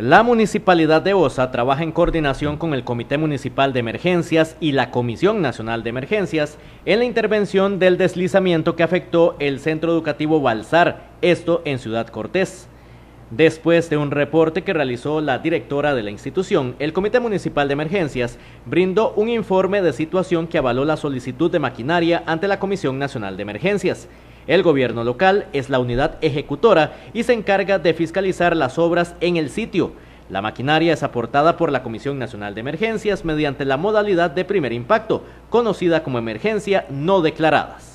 La Municipalidad de Osa trabaja en coordinación con el Comité Municipal de Emergencias y la Comisión Nacional de Emergencias en la intervención del deslizamiento que afectó el Centro Educativo Balsar, esto en Ciudad Cortés. Después de un reporte que realizó la directora de la institución, el Comité Municipal de Emergencias brindó un informe de situación que avaló la solicitud de maquinaria ante la Comisión Nacional de Emergencias. El gobierno local es la unidad ejecutora y se encarga de fiscalizar las obras en el sitio. La maquinaria es aportada por la Comisión Nacional de Emergencias mediante la modalidad de primer impacto, conocida como emergencia no declaradas.